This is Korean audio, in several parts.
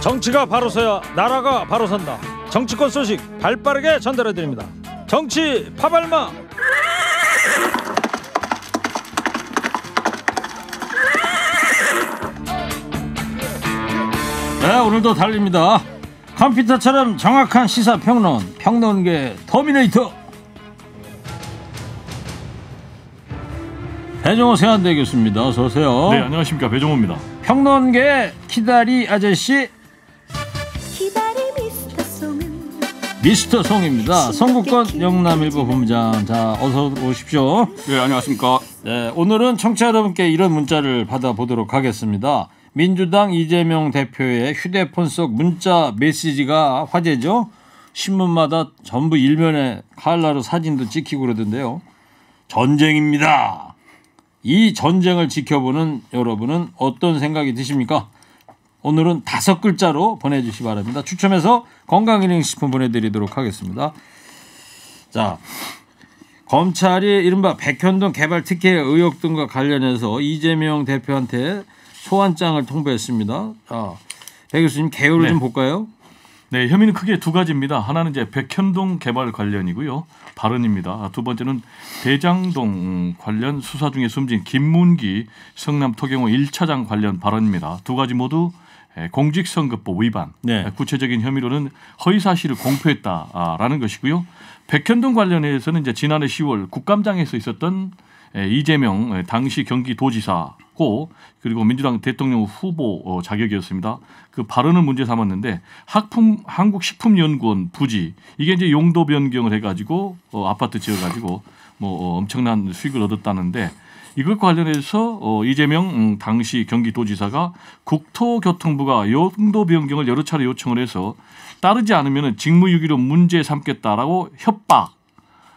정치가 바로 서야 나라가 바로 선다. 정치권 소식 발빠르게 전달해 드립니다. 정치 파발마. 네, 오늘도 달립니다. 컴퓨터처럼 정확한 시사 평론, 평론계 터미네이터 배종호 세한대 교수입니다. 어서 오세요. 네, 안녕하십니까. 배종호입니다. 평론계 키다리 아저씨 키다리 미스터 송입니다. 성국권 영남일보 본부장. 자, 어서 오십시오. 네, 안녕하십니까. 네, 오늘은 청취자 여러분께 이런 문자를 받아보도록 하겠습니다. 민주당 이재명 대표의 휴대폰 속 문자 메시지가 화제죠. 신문마다 전부 일면에 칼라로 사진도 찍히고 그러던데요. 전쟁입니다. 이 전쟁을 지켜보는 여러분은 어떤 생각이 드십니까? 오늘은 다섯 글자로 보내주시 바랍니다. 추첨해서 건강기능식품 보내드리도록 하겠습니다. 자, 검찰이 이른바 백현동 개발 특혜 의혹 등과 관련해서 이재명 대표한테 소환장을 통보했습니다. 자, 백 교수님 개요를 네. 좀 볼까요? 네, 혐의는 크게 두 가지입니다. 하나는 이제 백현동 개발 관련이고요. 발언입니다. 두 번째는 대장동 관련 수사 중에 숨진 김문기 성남 토경호 1차장 관련 발언입니다. 두 가지 모두 공직선거법 위반. 네. 구체적인 혐의로는 허위 사실을 공표했다라는 것이고요. 백현동 관련해서는 이제 지난해 10월 국감장에서 있었던 이재명 당시 경기도지사 했고 그리고 민주당 대통령 후보 어, 자격이었습니다. 그 발언을 문제 삼았는데 학품 한국식품연구원 부지 이게 이제 용도 변경을 해가지고 어, 아파트 지어가지고 뭐 어, 엄청난 수익을 얻었다는데 이것 관련해서 어, 이재명 음, 당시 경기도지사가 국토교통부가 용도 변경을 여러 차례 요청을 해서 따르지 않으면 직무유기로 문제 삼겠다라고 협박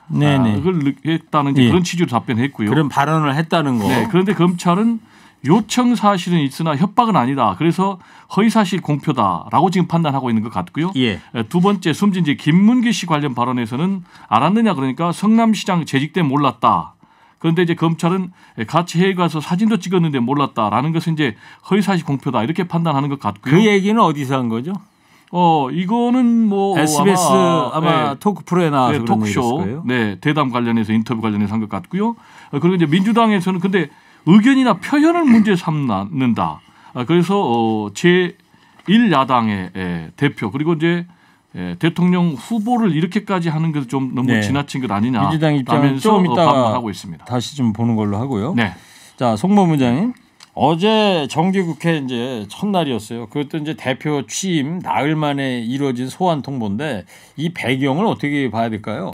네네. 아, 그걸 했다는 예. 그런 취지로 답변했고요. 그런 발언을 했다는 거. 네, 그런데 검찰은 요청 사실은 있으나 협박은 아니다. 그래서 허위 사실 공표다라고 지금 판단하고 있는 것 같고요. 예. 두 번째 숨진 지 김문기 씨 관련 발언에서는 알았느냐 그러니까 성남시장 재직 때 몰랐다. 그런데 이제 검찰은 같이 해외 가서 사진도 찍었는데 몰랐다라는 것은 이제 허위 사실 공표다 이렇게 판단하는 것 같고요. 그 얘기는 어디서 한 거죠? 어 이거는 뭐 SBS 아마, 아마 예. 네. 토크 프로에 나와서 네, 토크쇼 네 대담 관련해서 인터뷰 관련해서 한 것 같고요. 어, 그리고 이제 민주당에서는 근데 의견이나 표현을 문제 삼는다. 아, 그래서 어, 제1야당의 예, 대표 그리고 이제 예, 대통령 후보를 이렇게까지 하는 게 좀 너무 네. 지나친 것 아니냐. 민주당 입장은 좀 어, 이따 하고 있습니다. 다시 좀 보는 걸로 하고요. 네. 자, 송범부장님 어제 정기국회 이제 첫날이었어요. 그것도 이제 대표 취임 나흘 만에 이루어진 소환 통보인데 이 배경을 어떻게 봐야 될까요?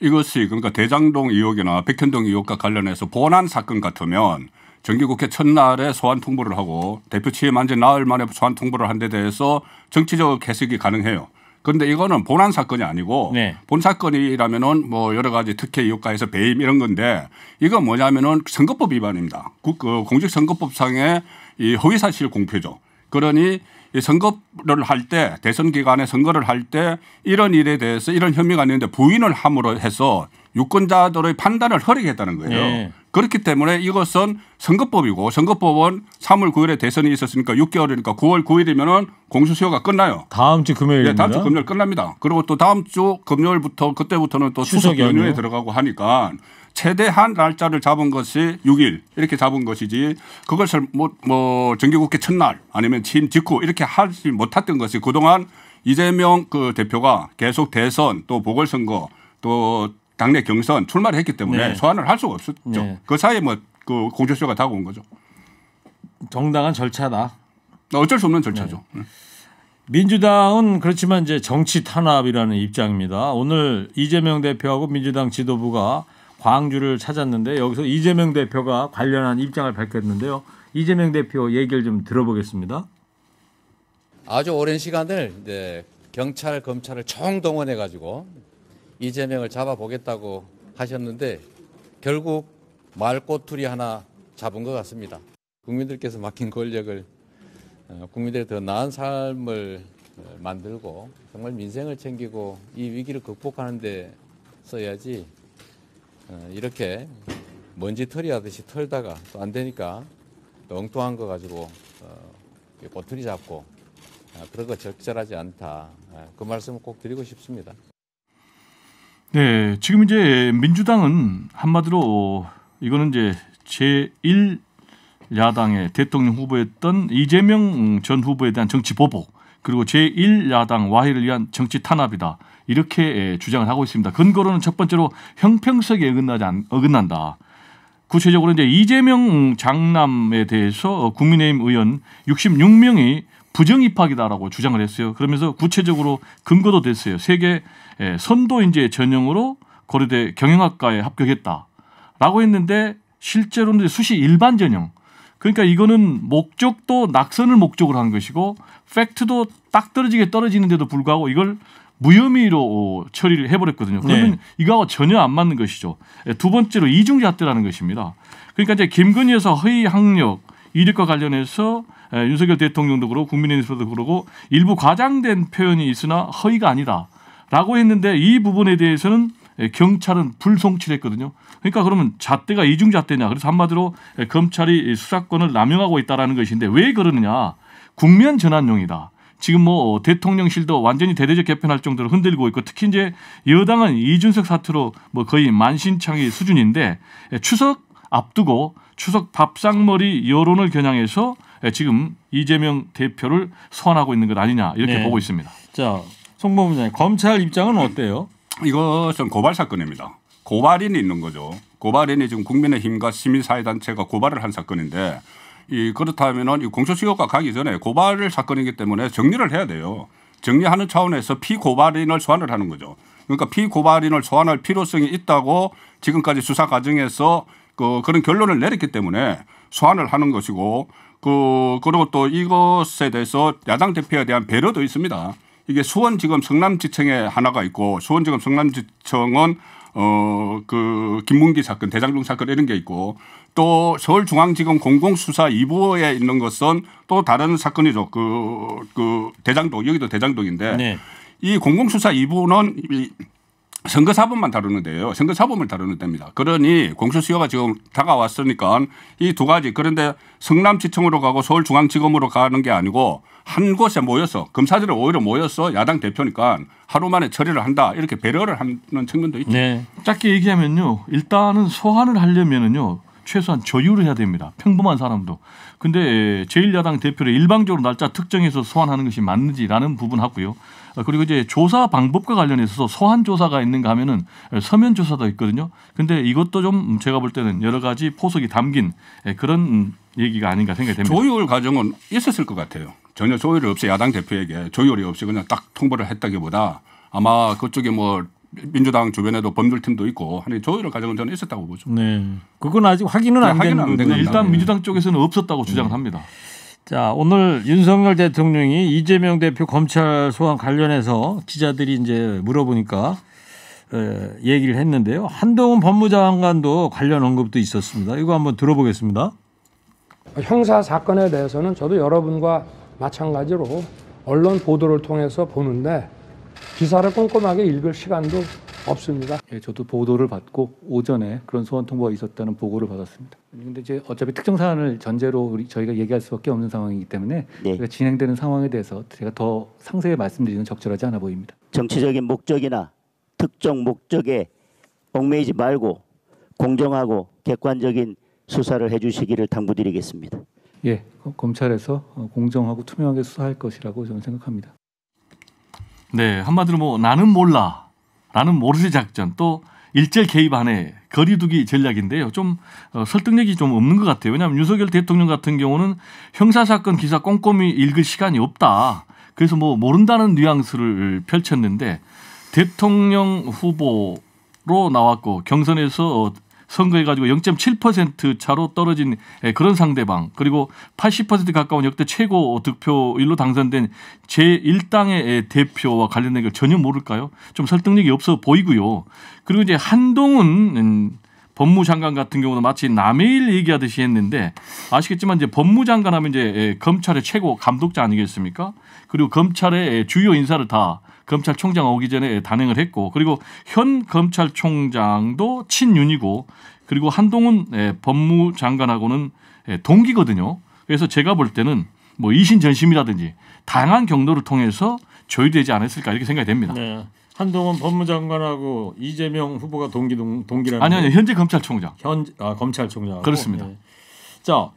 이것이 그러니까 대장동 의혹이나 백현동 의혹과 관련해서 본안 사건 같으면 정기국회 첫날에 소환 통보를 하고 대표 취임한 지 나흘 만에 소환 통보를 한 데 대해서 정치적 해석이 가능해요. 그런데 이거는 본안 사건이 아니고 네. 본 사건이라면은 뭐 여러 가지 특혜 의혹과에서 배임 이런 건데 이건 뭐냐면은 선거법 위반입니다. 국, 그 공직선거법상의 이 허위사실 공표죠. 그러니 이 선거를 할 때 대선 기간에 선거를 할 때 이런 일에 대해서 이런 혐의가 있는데 부인을 함으로 해서 유권자들의 판단을 허리게했다는 거예요. 네. 그렇기 때문에 이것은 선거법이고 선거법은 3월 9일에 대선이 있었으니까 6개월이니까 9월 9일이면은 공수시효가 끝나요. 다음 주 금요일입니다. 네, 예, 다음 주 금요일 끝납니다. 그리고 또 다음 주 금요일부터 그때부터는 또 추석 연휴에 들어가고 하니까 최대한 날짜를 잡은 것이 6일 이렇게 잡은 것이지 그것을 뭐, 뭐 정기국회 첫날 아니면 취임 직후 이렇게 하지 못했던 것이 그동안 이재명 그 대표가 계속 대선 또 보궐선거 또 당내 경선 출마를 했기 때문에 네. 소환을 할 수가 없었죠. 네. 그 사이에 뭐 그 공조쇼가 다가온 거죠. 정당한 절차다. 어, 어쩔 수 없는 절차죠. 네. 민주당은 그렇지만 이제 정치 탄압이라는 입장입니다. 오늘 이재명 대표하고 민주당 지도부가 광주를 찾았는데 여기서 이재명 대표가 관련한 입장을 밝혔는데요. 이재명 대표 얘기를 좀 들어보겠습니다. 아주 오랜 시간을 네, 경찰 검찰을 총동원해 가지고 이재명을 잡아보겠다고 하셨는데 결국 말꼬투리 하나 잡은 것 같습니다. 국민들께서 맡긴 권력을 어, 국민들의 더 나은 삶을 어, 만들고 정말 민생을 챙기고 이 위기를 극복하는 데 써야지 어, 이렇게 먼지 털이 하듯이 털다가 또 안 되니까 또 엉뚱한 거 가지고 어, 꼬투리 잡고 아, 그런 거 적절하지 않다. 아, 그 말씀을 꼭 드리고 싶습니다. 네, 지금 이제 민주당은 한마디로 이거는 이제 제1 야당의 대통령 후보였던 이재명 전 후보에 대한 정치 보복 그리고 제1야당 와해를 위한 정치 탄압이다. 이렇게 예, 주장을 하고 있습니다. 근거로는 첫 번째로 형평성에 어긋나지 않, 어긋난다. 구체적으로 이제 이재명 장남에 대해서 국민의힘 의원 66명이 부정 입학이다라고 주장을 했어요. 그러면서 구체적으로 근거도 됐어요. 세계 예, 선도 인재 전형으로 고려대 경영학과에 합격했다라고 했는데 실제로는 수시 일반 전형 그러니까 이거는 목적도 낙선을 목적으로 한 것이고 팩트도 딱 떨어지게 떨어지는데도 불구하고 이걸 무혐의로 어, 처리를 해버렸거든요. 그러면 네. 이거하고 전혀 안 맞는 것이죠. 예, 두 번째로 이중잣대라는 것입니다. 그러니까 이제 김건희 여사 허위 학력 이력과 관련해서 예, 윤석열 대통령도 그렇고 국민의힘에서도 그러고 일부 과장된 표현이 있으나 허위가 아니다. 라고 했는데 이 부분에 대해서는 예, 경찰은 불송치했거든요. 그러니까 그러면 잣대가 이중잣대냐. 그래서 한마디로 예, 검찰이 수사권을 남용하고 있다라는 것인데 왜 그러느냐. 국면 전환용이다. 지금 뭐 대통령실도 완전히 대대적 개편할 정도로 흔들리고 있고 특히 이제 여당은 이준석 사태로 뭐 거의 만신창의 수준인데 예, 추석 앞두고 추석 밥상머리 여론을 겨냥해서 지금 이재명 대표를 소환하고 있는 것 아니냐 이렇게 네. 보고 있습니다. 자, 송범 부장님 검찰 입장은 어때요? 이것은 고발 사건입니다. 고발인이 있는 거죠. 고발인이 지금 국민의힘과 시민사회단체가 고발을 한 사건인데 이 그렇다면은 이 공소시효가 가기 전에 고발 을 사건이기 때문에 정리를 해야 돼요. 정리하는 차원에서 피고발인을 소환을 하는 거죠. 그러니까 피고발인을 소환할 필요성이 있다고 지금까지 수사 과정에서 그 그런 결론을 내렸기 때문에 소환을 하는 것이고 그 그리고 또 이것에 대해서 야당 대표에 대한 배려도 있습니다. 이게 수원지검 성남지청에 하나가 있고 수원지검 성남지청은 어, 그, 김문기 사건, 대장동 사건 이런 게 있고 또 서울중앙지검 공공수사 2부에 있는 것은 또 다른 사건이죠. 그, 그, 대장동, 여기도 대장동인데 네. 이 공공수사 2부는 이, 선거사범만 다루는데요. 선거사범을 다루는 데입니다. 그러니 공소시효가 지금 다가왔으니까 이 두 가지 그런데 성남지청으로 가고 서울중앙지검으로 가는 게 아니고 한 곳에 모여서 검사들이 오히려 모여서 야당 대표니까 하루 만에 처리를 한다 이렇게 배려를 하는 측면도 있죠. 네. 짧게 얘기하면요. 일단은 소환을 하려면은요. 최소한 조율을 해야 됩니다. 평범한 사람도. 근데 제1야당 대표를 일방적으로 날짜 특정해서 소환하는 것이 맞는지라는 부분 하고요. 그리고 이제 조사 방법과 관련해서 소환 조사가 있는가 하면은 서면 조사도 있거든요. 근데 이것도 좀 제가 볼 때는 여러 가지 포석이 담긴 예, 그런 얘기가 아닌가 생각이 됩니다. 조율 과정은 있었을 것 같아요. 전혀 조율이 없이 야당 대표에게 조율이 없이 그냥 딱 통보를 했다기보다 아마 그쪽에 뭐 민주당 주변에도 법률팀도 있고 하니 조율과정은 저는 있었다고 보죠. 네. 그건 아직 확인은 네, 안된 건데 일단 민주당 쪽에서는 없었다고 네. 주장합니다. 자, 오늘 윤석열 대통령이 이재명 대표 검찰 소환 관련해서 기자들이 이제 물어보니까 에, 얘기를 했는데요. 한동훈 법무장관도 관련 언급도 있었습니다. 이거 한번 들어보겠습니다. 형사 사건에 대해서는 저도 여러분과 마찬가지로 언론 보도를 통해서 보는데 기사를 꼼꼼하게 읽을 시간도 없습니다. 예, 저도 보도를 받고 오전에 그런 소환 통보가 있었다는 보고를 받았습니다. 근데 이제 어차피 특정 사안을 전제로 우리 저희가 얘기할 수밖에 없는 상황이기 때문에 네. 그러니까 진행되는 상황에 대해서 제가 더 상세히 말씀드리는 적절하지 않아 보입니다. 정치적인 목적이나 특정 목적에 얽매이지 말고 공정하고 객관적인 수사를 해주시기를 당부드리겠습니다. 예, 검찰에서 어, 공정하고 투명하게 수사할 것이라고 저는 생각합니다. 네, 한마디로 뭐 나는 몰라 나는 모르쇠 작전 또 일제 개입 안에 거리두기 전략인데요. 좀 어, 설득력이 좀 없는 것 같아요. 왜냐하면 윤석열 대통령 같은 경우는 형사사건 기사 꼼꼼히 읽을 시간이 없다. 그래서 뭐 모른다는 뉘앙스를 펼쳤는데 대통령 후보로 나왔고 경선에서 선거해가지고 0.7% 차로 떨어진 예, 그런 상대방 그리고 80% 가까운 역대 최고 득표일로 당선된 제1당의 예, 대표와 관련된 걸 전혀 모를까요? 좀 설득력이 없어 보이고요. 그리고 이제 한동훈 음, 법무장관 같은 경우는 마치 남의 일 얘기하듯이 했는데 아시겠지만 이제 법무장관 하면 이제 예, 검찰의 최고 감독자 아니겠습니까? 그리고 검찰의 주요 인사를 다 검찰총장 오기 전에 단행을 했고 그리고 현 검찰총장도 친윤이고 그리고 한동훈 예, 법무장관하고는 예, 동기거든요. 그래서 제가 볼 때는 뭐 이신전심이라든지 다양한 경로를 통해서 조율되지 않았을까 이렇게 생각이 됩니다. 네. 한동훈 법무장관하고 이재명 후보가 동기 동, 기라는 아니 아니 현재 검찰총장. 현 아, 검찰총장. 그렇습니다. 네. 자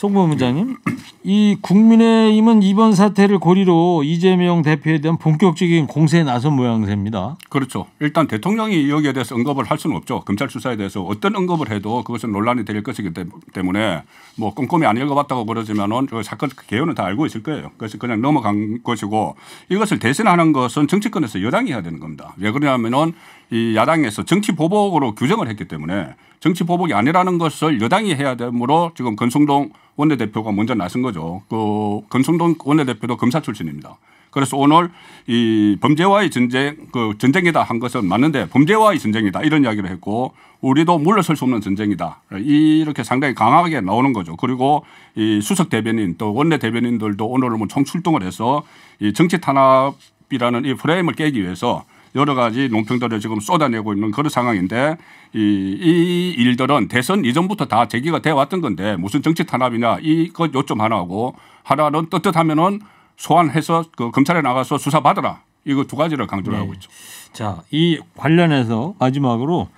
송범 문장님이 국민의힘은 이번 사태를 고리로 이재명 대표에 대한 본격적인 공세에 나선 모양새입니다. 그렇죠. 일단 대통령이 여기에 대해서 언급을 할 수는 없죠. 검찰 수사에 대해서 어떤 언급을 해도 그것은 논란이 될 것이기 때문에 뭐 꼼꼼히 안 읽어봤다고 그러지만은 그 사건 그 개요는 다 알고 있을 거예요. 그래서 그냥 넘어간 것이고 이것을 대신하는 것은 정치권에서 여당이 해야 되는 겁니다. 왜 그러냐면은 이 야당에서 정치 보복으로 규정을 했기 때문에 정치 보복이 아니라는 것을 여당이 해야 되므로 지금 건성동 원내대표가 먼저 나선 거죠. 그 건성동 원내대표도 검사 출신입니다. 그래서 오늘 이 범죄와의 전쟁 그 전쟁이다 한 것은 맞는데 범죄와의 전쟁이다 이런 이야기를 했고 우리도 물러설 수 없는 전쟁이다 이렇게 상당히 강하게 나오는 거죠. 그리고 이 수석 대변인 또 원내 대변인들도 오늘은 뭐 총출동을 해서 이 정치 탄압이라는 이 프레임을 깨기 위해서 여러 가지 논평들을 지금 쏟아내고 있는 그런 상황인데 이, 이 일들은 대선 이전부터 다 제기가 돼 왔던 건데 무슨 정치 탄압이냐 이것 요점 하나하고 하나는 떳떳하면은 소환해서 그 검찰에 나가서 수사 받아라 이거 두 가지를 강조를 네. 하고 있죠. 자, 이 관련해서 마지막으로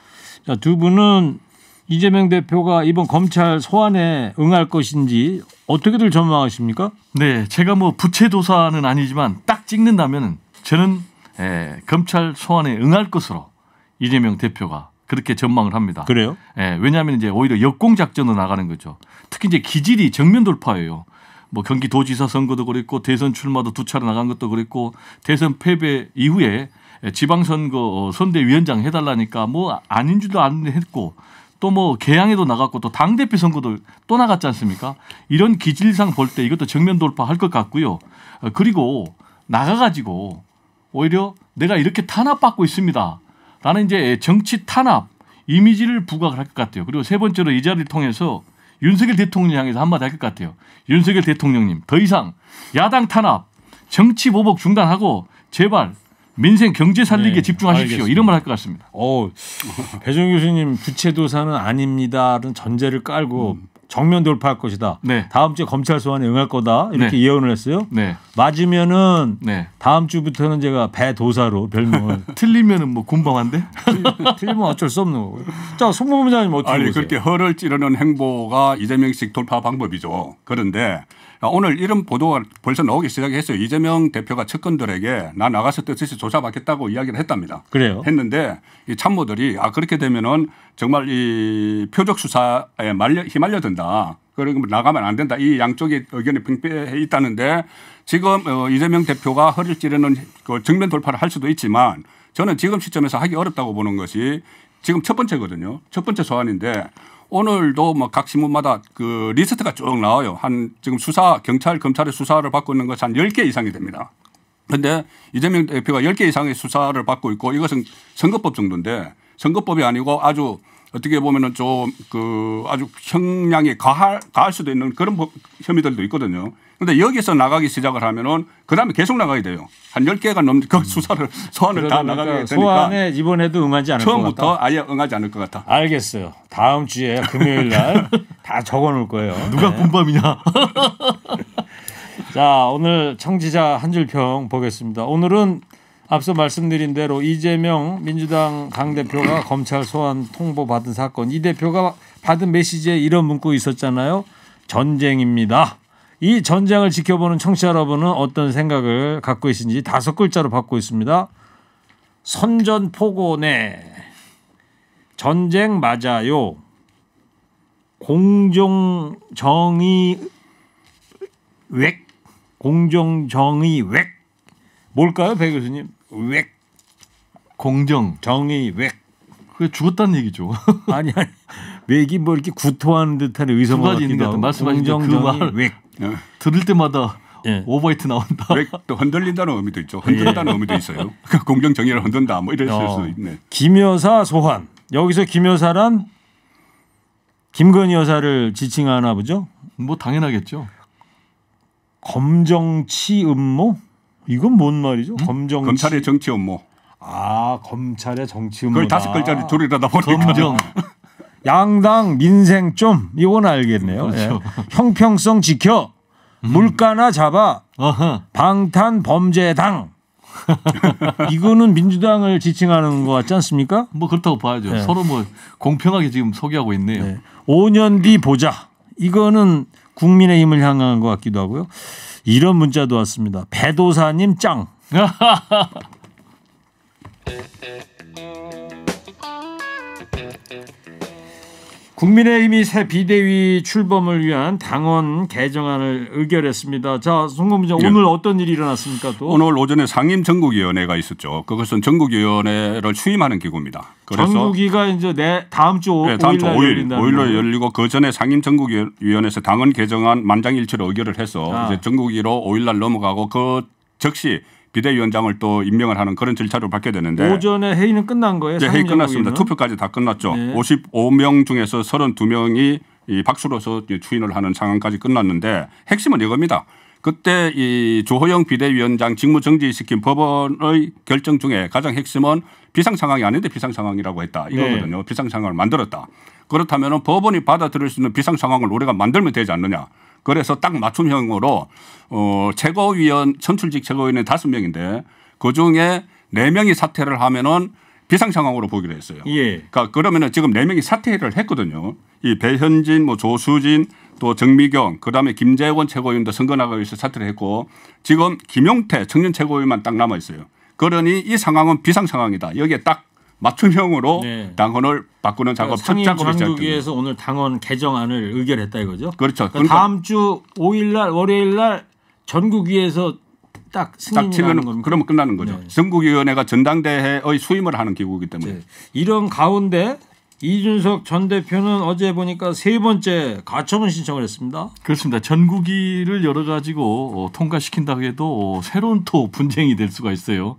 자, 두 분은 이재명 대표가 이번 검찰 소환에 응할 것인지 어떻게들 전망하십니까? 네, 제가 뭐 부채 조사는 아니지만 딱 찍는다면 저는 예, 검찰 소환에 응할 것으로 이재명 대표가 그렇게 전망을 합니다. 그래요? 예, 왜냐하면 이제 오히려 역공 작전으로 나가는 거죠. 특히 이제 기질이 정면 돌파예요. 뭐 경기도지사 선거도 그랬고 대선 출마도 두 차례 나간 것도 그랬고 대선 패배 이후에 지방선거 어, 선대위원장 해달라니까 뭐 아닌 줄도 안 했고 또 뭐 개항에도 나갔고 또 당대표 선거도 또 나갔지 않습니까? 이런 기질상 볼 때 이것도 정면 돌파할 것 같고요. 어, 그리고 나가가지고 오히려 내가 이렇게 탄압받고 있습니다. 라는 이제 정치 탄압 이미지를 부각을 할 것 같아요. 그리고 세 번째로 이 자리를 통해서 윤석열 대통령 향해서 한마디 할 것 같아요. 윤석열 대통령님 더 이상 야당 탄압 정치 보복 중단하고 제발 민생 경제 살리기에 네, 집중하십시오. 알겠습니다. 이런 말 할 것 같습니다. 어, 배정 교수님 부채도사는 아닙니다는 전제를 깔고 음. 정면 돌파할 것이다. 네. 다음 주에 검찰 소환에 응할 거다. 이렇게 네. 예언을 했어요. 네. 맞으면은 네. 다음 주부터는 제가 배 도사로 별명을 틀리면은 뭐 군방한데 틀리면 어쩔 수 없는 거고요. 자, 송범 부장님 어떻게 보세요? 그렇게 허를 찌르는 행보가 이재명식 돌파 방법이죠. 그런데 아, 오늘 이런 보도가 벌써 나오기 시작했어요. 이재명 대표가 측근들에게 나 나가서 뜻이 조사받겠다고 이야기를 했답니다. 그래요. 했는데 이 참모들이 아 그렇게 되면은 정말 이 표적 수사에 말려 휘말려 든다. 그러고 뭐 나가면 안 된다. 이 양쪽의 의견이 빙배해 있다는데 지금 어, 이재명 대표가 허리를 찌르는 그 정면 돌파를 할 수도 있지만 저는 지금 시점에서 하기 어렵다고 보는 것이 지금 첫 번째거든요. 첫 번째 소환인데 오늘도 뭐각 신문마다 그 리스트가 쭉 나와요. 한 지금 수사 경찰 검찰의 수사를 받고 있는 것이 한 10개 이상이 됩니다. 근데 이재명 대표가 10개 이상의 수사를 받고 있고 이것은 선거법 정도인데 선거법이 아니고 아주 어떻게 보면은 좀 그 아주 형량이 과할, 과할 수도 있는 그런 혐의들도 있거든요. 근데 여기서 나가기 시작을 하면은 그다음에 계속 나가야 돼요. 한1 0개가 넘는 그 음. 수사를 소환을 다 나가게 되니까 소환에 이번에도 응하지 않을 처음부터 아예 응하지 않을 것 같아. 알겠어요. 다음 주에 금요일 날 다 적어 놓을 거예요. 누가 군밤이냐 네. 자, 오늘 청지자한줄평 보겠습니다. 오늘은 앞서 말씀드린 대로 이재명 민주당 강 대표가 검찰 소환 통보 받은 사건 이 대표가 받은 메시지에 이런 문구 있었잖아요. 전쟁입니다. 이전쟁을 지켜보는 청취자 여러분은 어떤 생각을 갖고 계신지 다섯 글자로 받고 있습니다. 선전포고네 전쟁 맞아요. 공정정의 웩 공정정의 웩 뭘까요 배 교수님 웩 공정 정의 웩 그게 죽었다는 얘기죠 아니 아니 맥이 뭐 이렇게 구토하는 듯한 의성어 같기도 하고 말씀하신 그 말, 웩 예. 들을 때마다 예. 오버이트 나온다. 또 흔들린다는 의미도 있죠. 흔들다는 예. 의미도 있어요. 그러니까 공정 정의를 흔든다 뭐 이랬을 어. 수도 있네. 김여사 소환 여기서 김여사란 김건희 여사를 지칭하나 보죠. 뭐 당연하겠죠. 검정치 음모 이건 뭔 말이죠? 음? 검정 검찰의 정치 음모. 아 검찰의 정치 음모. 그걸 다섯 글자를 조리라다 보니까. 검정. 양당 민생 좀 이건 알겠네요. 그렇죠. 예. 형평성 지켜 음. 물가나 잡아 어허. 방탄 범죄당 이거는 민주당을 지칭하는 것 같지 않습니까? 뭐 그렇다고 봐야죠. 예. 서로 뭐 공평하게 지금 소개하고 있네요. 네. 예. 5년 뒤 보자. 이거는 국민의힘을 향한 것 같기도 하고요. 이런 문자도 왔습니다. 배도사님 짱. 국민의힘이 새 비대위 출범을 위한 당원 개정안을 의결했습니다. 자, 송건부장 네. 예. 오늘 어떤 일이 일어났습니까? 또 오늘 오전에 상임 전국위원회가 있었죠. 그것은 전국위원회를 취임하는 기구입니다. 그래서 전국위가 이제 내 다음 주 네, 다음 주 5일 5일로 열리고 그 전에 상임 전국위원회에서 당원 개정안 만장일치로 의결을 해서 아. 이제 전국위로 5일 날 넘어가고 그 즉시 비대위원장을 또 임명을 하는 그런 절차를 받게 되는데 오전에 회의는 끝난 거예요. 네, 회의 끝났습니다. 의원은? 투표까지 다 끝났죠. 네. 55명 중에서 32명이 이 박수로서 추인을 하는 상황까지 끝났는데 핵심은 이겁니다. 그때 이 조호영 비대위원장 직무 정지시킨 법원의 결정 중에 가장 핵심은 비상 상황이 아닌데 비상 상황이라고 했다 네. 이거거든요. 네. 비상 상황을 만들었다. 그렇다면 법원이 받아들일 수 있는 비상 상황을 우리가 만들면 되지 않느냐. 그래서 딱 맞춤형으로 어 최고위원 선출직 최고위원이 다섯 명인데 그 중에 네 명이 사퇴를 하면은 비상 상황으로 보기로 했어요. 예. 그러니까 그러면은 지금 네 명이 사퇴를 했거든요. 이 배현진, 뭐 조수진, 또 정미경, 그다음에 김재원 최고위원도 선거 나가기 위해서 사퇴를 했고 지금 김용태 청년 최고위원만 딱 남아 있어요. 그러니 이 상황은 비상 상황이다. 여기에 딱 맞춤형으로 네. 당헌을 바꾸는 작업 그러니까 첫 작업이 시작됩니다. 오늘 당헌 개정안을 의결했다 이거죠. 그렇죠. 그러니까 그러니까 다음 주 5일 날 월요일 날 전국위에서 딱 승인이 딱는 겁니다. 그러면 끝나는 거죠. 네. 전국위원회가 전당대회의 수임을 하는 기구이기 때문에. 네. 이런 가운데 이준석 전 대표는 어제 보니까 세 번째 가처분 신청을 했습니다. 그렇습니다. 전국위를 열어 가지고 어, 통과시킨다고 해도 어, 새로운 또 분쟁이 될 수가 있어요.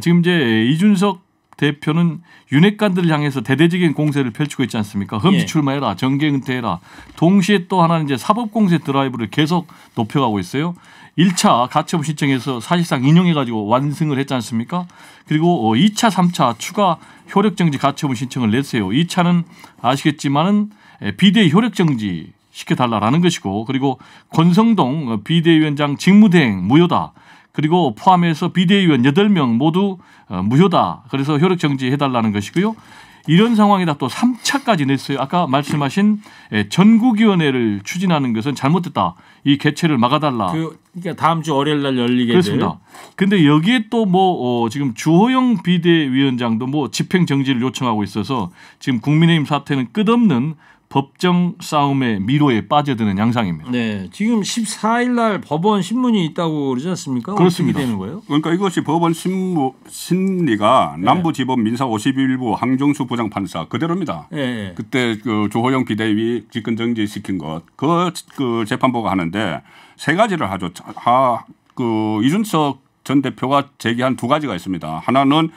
지금 이제 이준석 대표는 윤핵관들을 향해서 대대적인 공세를 펼치고 있지 않습니까? 험지 예. 출마해라, 정계 은퇴해라. 동시에 또 하나는 이제 사법 공세 드라이브를 계속 높여가고 있어요. 1차 가처분 신청에서 사실상 인용해가지고 완승을 했지 않습니까? 그리고 2차, 어, 3차 추가 효력정지 가처분 신청을 냈어요. 2차는 아시겠지만은 비대 효력정지 시켜달라라는 것이고 그리고 권성동 어, 비대위원장 직무대행 무효다. 그리고 포함해서 비대위원 8명 모두 어, 무효다. 그래서 효력 정지해달라는 것이고요. 이런 상황에다 또 3차까지 냈어요. 아까 말씀하신 예, 전국위원회를 추진하는 것은 잘못됐다. 이 개최를 막아달라. 그, 그러니까 다음 주 월요일 날 열리게 됐습니다 근데 여기에 또뭐 어, 지금 주호영 비대위원장도 뭐 집행 정지를 요청하고 있어서 지금 국민의힘 사태는 끝없는 법정 싸움의 미로에 빠져드는 양상입니다. 네, 지금 14일 날 법원 신문이 있다고 그러지 않습니까? 그렇습니다. 되는 거예요? 그러니까 이것이 법원 신무, 심리가 네. 남부지법 민사 51부 항정수 부장판사 그대로입니다. 네. 그때 그 조호영 비대위 직권 정지시킨 것, 그, 그 재판부가 하는데 세 가지를 하죠. 아, 그 이준석 전 대표가 제기한 두 가지가 있습니다. 하나는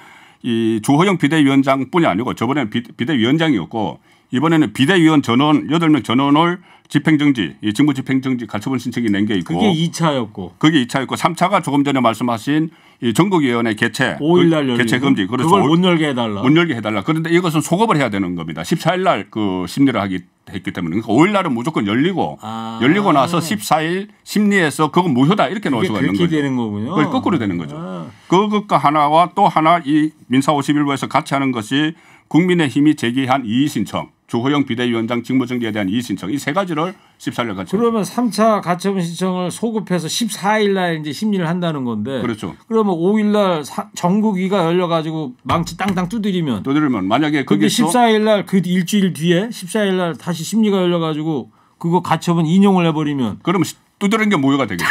이 조호영 비대위원장뿐이 아니고 저번에 비대위원장이었고 이번에는 비대위원 전원 여덟 명 전원을 집행정지, 이 직무 집행정지 가처분 신청이 낸 게 있고. 그게 2차였고. 그게 2차였고 3차가 조금 전에 말씀하신 이 전국위원회 개최. 5일날 그 열 개최 금지. 그렇죠 그걸 못 열게 해달라. 못 열게 해달라. 그런데 이것은 소급을 해야 되는 겁니다. 14일날 그 심리를 하기 했기 때문에. 그러니까 5일날은 무조건 열리고 아. 열리고 나서 14일 심리에서 그건 무효다 이렇게 놓을 수가 있는 거죠. 그렇게 되는 거군요. 그걸 거꾸로 되는 거죠. 아. 그것과 하나와 또 하나 이 민사 51부에서 같이 하는 것이 국민의힘이 제기한 이의신청. 조호영 비대위원장 직무정지에 대한 이의신청 이 세 가지를 14일 가처분. 그러면 3차 가처분 신청을 소급해서 14일 날 이제 심리를 한다는 건데. 그렇죠. 그러면 5일 날 정국위가 열려 가지고 망치 땅땅 두드리면 두드리면 만약에 그게 14일 날 그 일주일 뒤에 14일 날 다시 심리가 열려 가지고 그거 가처분 인용을 해 버리면 그러면 두드린 게무효가 되겠죠.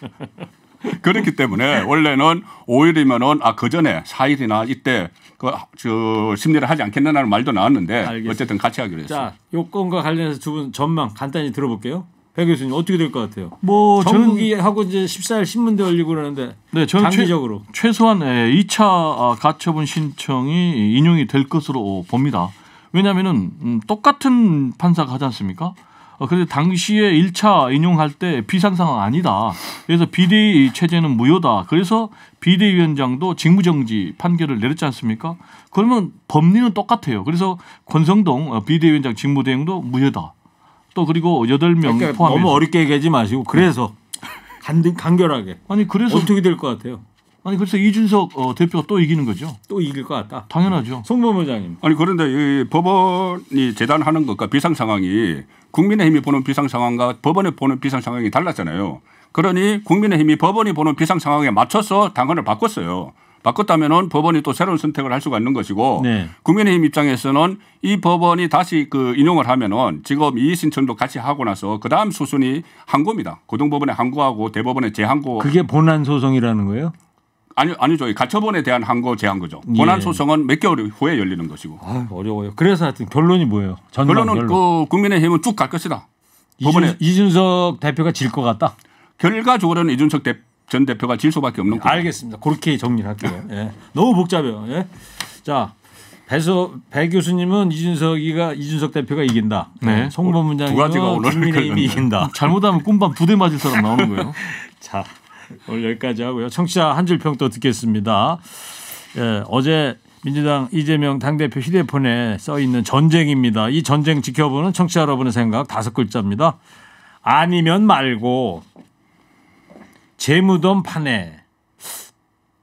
그렇기 때문에 원래는 5일이면은 아 그전에 4일이나 이때 그저 심리를 하지 않겠느냐는 말도 나왔는데 알겠습니다. 어쨌든 같이 하기로 했습니다 자, 요건과 관련해서 두 분 전망 간단히 들어볼게요. 백 교수님 어떻게 될 것 같아요? 뭐 전국이 하고 이제 14일 신문대 열리고 그러는데 네, 저는 장기적으로 최, 소한 2차 예, 아, 가처분 신청이 인용이 될 것으로 봅니다. 왜냐하면은 음, 똑같은 판사가 하지 않습니까? 어, 그런데 당시에 1차 인용할 때 비상상황 아니다. 그래서 비대위 체제는 무효다. 그래서 비대위원장도 직무정지 판결을 내렸지 않습니까? 그러면 법리는 똑같아요. 그래서 권성동 어, 비대위원장 직무대행도 무효다. 또 그리고 8명 그러니까 포함해서. 너무 어렵게 얘기하지 마시고 그래서 네. 간, 간결하게. 아니 그래서 어떻게 될 것 같아요? 아니 글쎄 이준석 어, 대표가 또 이기는 거죠. 또 이길 것 같다. 당연하죠. 음. 송범 회장님. 아니 그런데 이 법원이 재단하는 것과 비상 상황이 국민의힘이 보는 비상 상황과 법원이 보는 비상 상황이 달랐잖아요. 그러니 국민의힘이 법원이 보는 비상 상황에 맞춰서 당헌을 바꿨어요. 바꿨다면은 법원이 또 새로운 선택을 할 수가 있는 것이고 네. 국민의힘 입장에서는 이 법원이 다시 그 인용을 하면은 지금 이의 신청도 같이 하고 나서 그다음 수순이 항고입니다. 고등법원에 항고하고 대법원에 재항고. 그게 본안 소송이라는 거예요? 아니, 아니죠. 가처분에 대한 항고 제한거죠. 예. 권한 소송은 몇 개월 후에 열리는 것이고. 아, 어려워요. 그래서 하여튼 결론이 뭐예요? 전 결론은 결론. 그 국민의힘은 쭉 갈 것이다. 이번 에 이준석 대표가 질 것 같다. 결과적으로는 이준석 대, 전 대표가 질 수밖에 없는 거죠. 알겠습니다. 그렇게 정리를 할게요. 예. 너무 복잡해요. 예. 자, 배서 배 교수님은 이준석이가 이준석 대표가 이긴다. 네. 예. 송범 문장이 국민의힘이 이긴다. 잘못하면 꿈밤 부대 맞을 사람 나오는 거예요. 자. 오늘 여기까지 하고요. 청취자 한줄평또 듣겠습니다. 예, 어제 민주당 이재명 당대표 휴대폰에 써 있는 전쟁입니다. 이 전쟁 지켜보는 청취자 여러분의 생각 다섯 글자입니다. 아니면 말고 재무덤 판에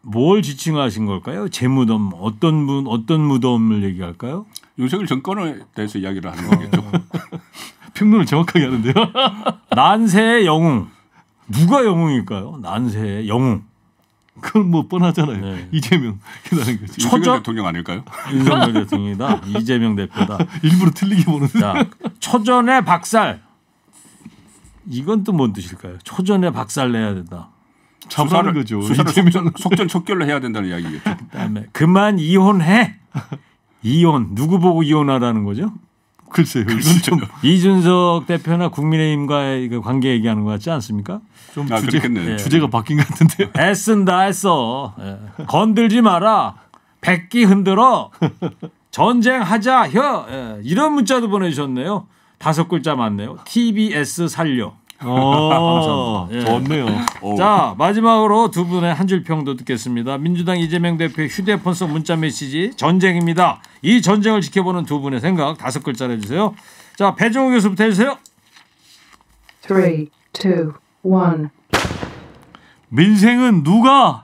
뭘 지칭하신 걸까요? 재무덤 어떤 분 어떤 무덤을 얘기할까요? 윤석열 정권에 대해서 이야기를 하는 거겠죠. 평론을 어. 정확하게 하는데요. 난세의 영웅. 누가 영웅일까요? 난세 영웅. 그건 뭐 뻔하잖아요. 네. 이재명 이라는 대통령 아닐까요? 윤석열 대통령이다. 이재명 대표다. 일부러 틀리게 보는. 자, 초전의 박살. 이건 또 뭔 뜻일까요? 초전에 박살 내야 된다. 잡으라는 거죠. 수사를 속전, 속전 척결로 해야 된다는 이야기겠죠. 그다음에 그만 이혼해. 이혼 누구 보고 이혼하라는 거죠? 글쎄요. 글쎄좀 이준석 대표나 국민의힘과의 그 관계 얘기하는 것 같지 않습니까? 좀 아, 주제, 예. 주제가 바뀐 것 같은데요. 애쓴다 애써. 예. 건들지 마라. 백기 흔들어. 전쟁하자. 혀. 예. 이런 문자도 보내주셨네요. 다섯 글자 맞네요. TBS 살려. 어, 예. 좋네요. 오. 어. 자 마지막으로 두 분의 한 줄 평도 듣겠습니다. 민주당 이재명 대표의 휴대폰 속 문자 메시지 전쟁입니다. 이 전쟁을 지켜보는 두 분의 생각 다섯 글자로 해주세요. 자 배종호 교수부터 해주세요. 3, 2, 1 민생은 누가?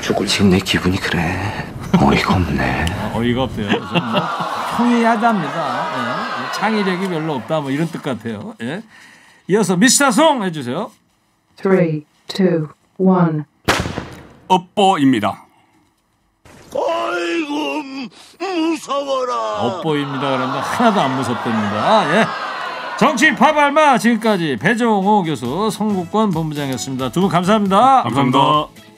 죽을 지금 내 기분이 그래. 어이가 없네. 아, 어이가 없대요. 평이하답니다. 뭐 예. 뭐 창의력이 별로 없다 뭐 이런 뜻 같아요. 예. 이어서 미스터송 해주세요. 3, 2, 1 업보입니다. 아이고 무서워라. 업보입니다. 그런데 하나도 안 무섭답니다. 아, 예. 정치 파발마 지금까지 배종호 교수 성국권 본부장이었습니다. 두 분 감사합니다. 감사합니다. 감사합니다.